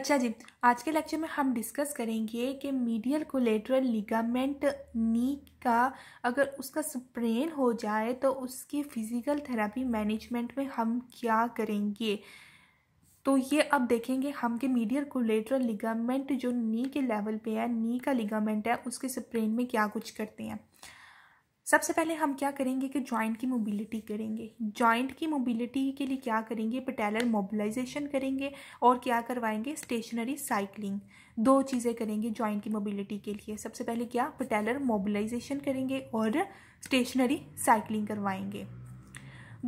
अच्छा जी आज के लेक्चर में हम डिस्कस करेंगे कि मीडियल कोलेट्रल लिगामेंट नी का अगर उसका स्प्रेन हो जाए तो उसकी फिज़िकल थेरेपी मैनेजमेंट में हम क्या करेंगे तो ये अब देखेंगे हम कि मीडियल कोलेट्रल लिगामेंट जो नी के लेवल पे है नी का लिगामेंट है उसके स्प्रेन में क्या कुछ करते हैं सबसे पहले हम क्या करेंगे कि जॉइंट की मोबिलिटी करेंगे जॉइंट की मोबिलिटी के लिए क्या करेंगे पटेलर मोबिलाइजेशन करेंगे और क्या करवाएंगे स्टेशनरी साइकिलिंग दो चीज़ें करेंगे जॉइंट की मोबिलिटी के लिए सबसे पहले क्या पटेलर मोबिलाइजेशन करेंगे और स्टेशनरी साइकिलिंग करवाएंगे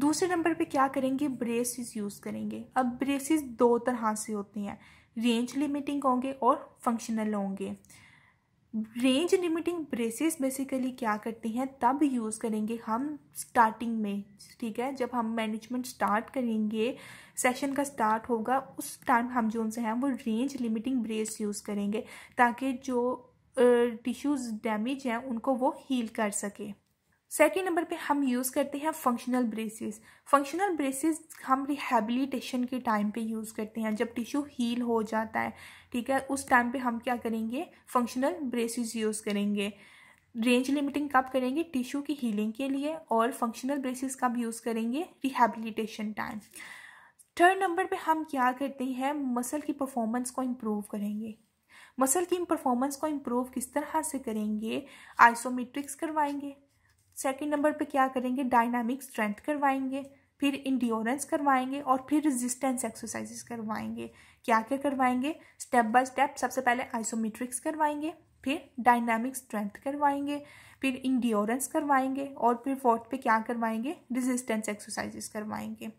दूसरे नंबर पे क्या करेंगे ब्रेसिस यूज़ करेंगे अब ब्रेसिस दो तरह से होते हैं रेंज लिमिटिंग होंगे और फंक्शनल होंगे रेंज लिमिटिंग ब्रेसेस बेसिकली क्या करती हैं तब यूज़ करेंगे हम स्टार्टिंग में ठीक है जब हम मैनेजमेंट स्टार्ट करेंगे सेशन का स्टार्ट होगा उस टाइम हम जो उनसे हैं वो रेंज लिमिटिंग ब्रेस यूज़ करेंगे ताकि जो टिश्यूज़ डैमेज हैं उनको वो हील कर सके सेकेंड नंबर पे हम यूज़ करते हैं फंक्शनल ब्रेसिस फंक्शनल ब्रेसिस हम रिहेबिलिटेशन के टाइम पे यूज़ करते हैं जब टिश्यू हील हो जाता है ठीक है उस टाइम पे हम क्या करेंगे फंक्शनल ब्रेसिस यूज़ करेंगे रेंज लिमिटिंग कब करेंगे टिश्यू की हीलिंग के लिए और फंक्शनल ब्रेसिस कब यूज़ करेंगे रिहेबिलिटेशन टाइम थर्ड नंबर पर हम क्या करते हैं मसल की परफॉर्मेंस को इम्प्रूव करेंगे मसल की परफॉर्मेंस को इम्प्रूव किस तरह से करेंगे आइसोमेट्रिक्स करवाएंगे सेकेंड नंबर पे क्या करेंगे डायनामिक स्ट्रेंथ करवाएंगे फिर इंड्योरेंस करवाएंगे और फिर रेजिस्टेंस एक्सरसाइजेस करवाएंगे क्या क्या करवाएंगे स्टेप बाय स्टेप सबसे पहले आइसोमेट्रिक्स करवाएंगे फिर डायनामिक स्ट्रेंथ करवाएंगे फिर इंड्योरेंस करवाएंगे और फिर फोर्थ पे क्या करवाएंगे रेजिस्टेंस एक्सरसाइजेस करवाएंगे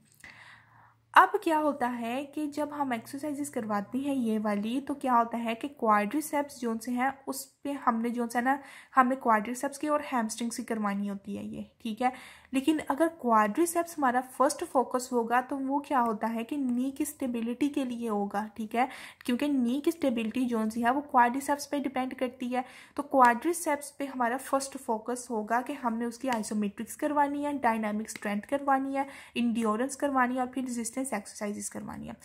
अब क्या होता है कि जब हम एक्सरसाइजेस करवाते हैं ये वाली तो क्या होता है कि क्वाड्रिसेप्स जो से हैं उस पर हमने जो है ना क्वाड्री क्वाड्रिसेप्स की और हैमस्ट्रिंग्स की करवानी होती है ये ठीक है लेकिन अगर क्वाड्रिसेप्स हमारा फर्स्ट फोकस होगा तो वो क्या होता है कि नी की स्टेबिलिटी के लिए होगा ठीक है क्योंकि नी की स्टेबिलिटी जोन सी है वो क्वाड्रिसेप्स पे डिपेंड करती है तो क्वाड्रिसेप्स पे हमारा फर्स्ट फोकस होगा कि हमने उसकी आइसोमेट्रिक्स करवानी है डायनामिक स्ट्रेंथ करवानी है इंड्योरेंस करवानी है और फिर रेजिस्टेंस एक्सरसाइजेस करवानी है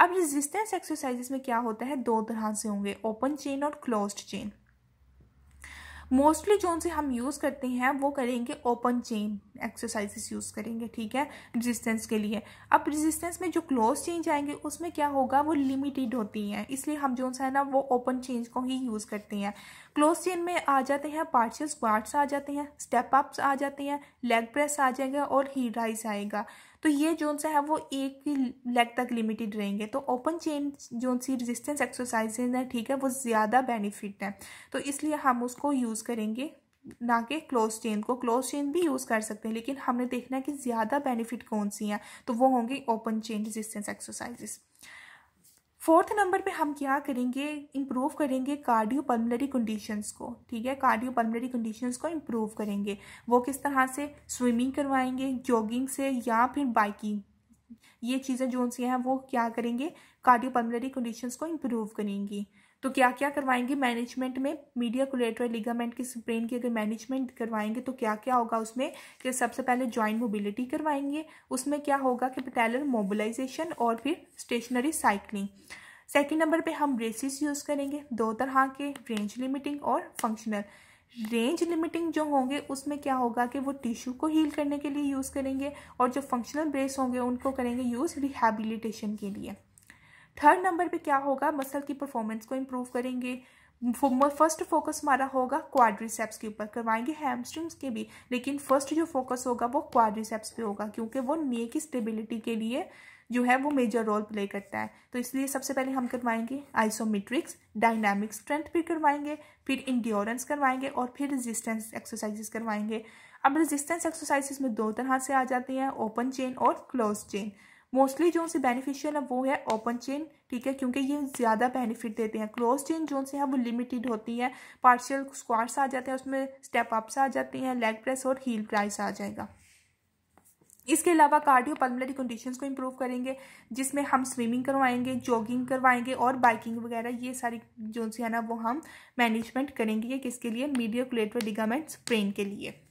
अब रेजिस्टेंस एक्सरसाइजेस में क्या होता है दो तरह से होंगे ओपन चेन और क्लोज्ड चेन मोस्टली जो से हम यूज़ करते हैं वो करेंगे ओपन चेन एक्सरसाइजेस यूज़ करेंगे ठीक है रेजिस्टेंस के लिए अब रेजिस्टेंस में जो क्लोज चेन जाएंगे उसमें क्या होगा वो लिमिटेड होती हैं इसलिए हम जो सा है ना वो ओपन चेंज को ही यूज़ करते हैं क्लोज चेन में आ जाते हैं पार्शियल स्क्वाड्स आ जाते हैं स्टेप अप्स आ जाते हैं लेग प्रेस आ जाएगा और ही राइज आएगा तो ये जोन्स हैं वो एक ही लेग तक लिमिटेड रहेंगे तो open chain zone C resistance exercises हैं ठीक है वो ज़्यादा बेनिफिट हैं तो इसलिए हम उसको यूज़ करेंगे ना कि क्लोज चेन को क्लोज चेन भी यूज़ कर सकते हैं लेकिन हमने देखना है कि ज़्यादा बेनिफिट कौन सी हैं तो वो होंगी open chain resistance exercises fourth number पे हम क्या करेंगे इम्प्रूव करेंगे कार्डियो पल्मोनरी कंडीशंस को ठीक है कार्डियो पल्मोनरी कंडीशंस को इम्प्रूव करेंगे वो किस तरह से स्विमिंग करवाएंगे जॉगिंग से या फिर बाइकिंग ये चीज़ें जो उनसे हैं वो क्या करेंगे कार्डियो पल्मोनरी कंडीशंस को इम्प्रूव करेंगी तो क्या क्या करवाएंगे मैनेजमेंट में मीडिया कोलेटरल लिगामेंट की ब्रेन की अगर मैनेजमेंट करवाएंगे तो क्या क्या होगा उसमें कि सबसे पहले जॉइंट मोबिलिटी करवाएंगे उसमें क्या होगा कि पटेलर मोबिलाइजेशन और फिर स्टेशनरी साइकिलिंग सेकेंड नंबर पे हम ब्रेसिस यूज़ करेंगे दो तरह के रेंज लिमिटिंग और फंक्शनल रेंज लिमिटिंग जो होंगे उसमें क्या होगा कि वो टिश्यू को हील करने के लिए यूज़ करेंगे और जो फंक्शनल ब्रेस होंगे उनको करेंगे यूज़ रिहेबिलिटेशन के लिए थर्ड नंबर पे क्या होगा मसल की परफॉर्मेंस को इम्प्रूव करेंगे फर्स्ट फोकस हमारा होगा क्वाड्रिसेप्स के ऊपर करवाएंगे हैमस्ट्रिंग्स के भी लेकिन फर्स्ट जो फोकस होगा वो क्वाड्रिसेप्स पे होगा क्योंकि वो ने की स्टेबिलिटी के लिए जो है वो मेजर रोल प्ले करता है तो इसलिए सबसे पहले हम करवाएंगे आइसोमेट्रिक्स डायनामिक स्ट्रेंथ भी करवाएंगे फिर इंड्योरेंस करवाएंगे और फिर रेजिस्टेंस एक्सरसाइजेस करवाएंगे अब रेजिस्टेंस एक्सरसाइजेस में दो तरह से आ जाती हैं ओपन चेन और क्लोज चेन मोस्टली जो से बेनिफिशियल है वो है ओपन चेन ठीक है क्योंकि ये ज़्यादा बेनिफिट देते हैं क्लोज चेन जो से है वो लिमिटेड होती है पार्शियल स्क्वाड्स आ जाते हैं उसमें स्टेप अप्स आ जाती हैं लेग प्रेस और हील प्राइस आ जाएगा इसके अलावा कार्डियो पल्मोनरी कंडीशंस को इम्प्रूव करेंगे जिसमें हम स्विमिंग करवाएंगे जॉगिंग करवाएंगे और बाइकिंग वगैरह ये सारी जो सी है ना वो हम मैनेजमेंट करेंगे किसके लिए मीडियो कुलेटर डिगामेंट स्प्रेन के लिए